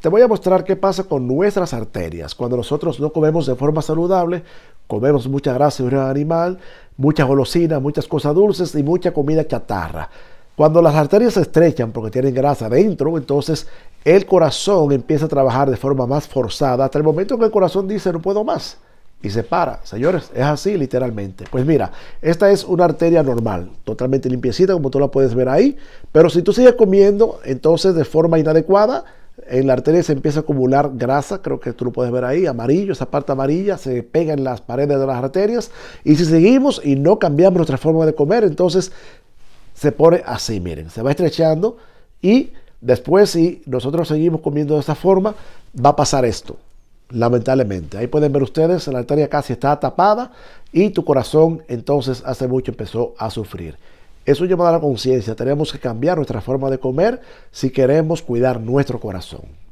Te voy a mostrar qué pasa con nuestras arterias. Cuando nosotros no comemos de forma saludable, comemos mucha grasa de animal, muchas golosinas, muchas cosas dulces y mucha comida chatarra. Cuando las arterias se estrechan porque tienen grasa adentro, entonces el corazón empieza a trabajar de forma más forzada hasta el momento en que el corazón dice no puedo más y se para. Señores, es así literalmente. Pues mira, esta es una arteria normal, totalmente limpiecita como tú la puedes ver ahí, pero si tú sigues comiendo entonces de forma inadecuada, en la arteria se empieza a acumular grasa, creo que tú lo puedes ver ahí, amarillo, esa parte amarilla se pega en las paredes de las arterias y si seguimos y no cambiamos nuestra forma de comer, entonces se pone así, miren, se va estrechando y después si nosotros seguimos comiendo de esta forma, va a pasar esto, lamentablemente. Ahí pueden ver ustedes, la arteria casi está tapada y tu corazón entonces hace mucho empezó a sufrir. Eso llamado a la conciencia. Tenemos que cambiar nuestra forma de comer si queremos cuidar nuestro corazón.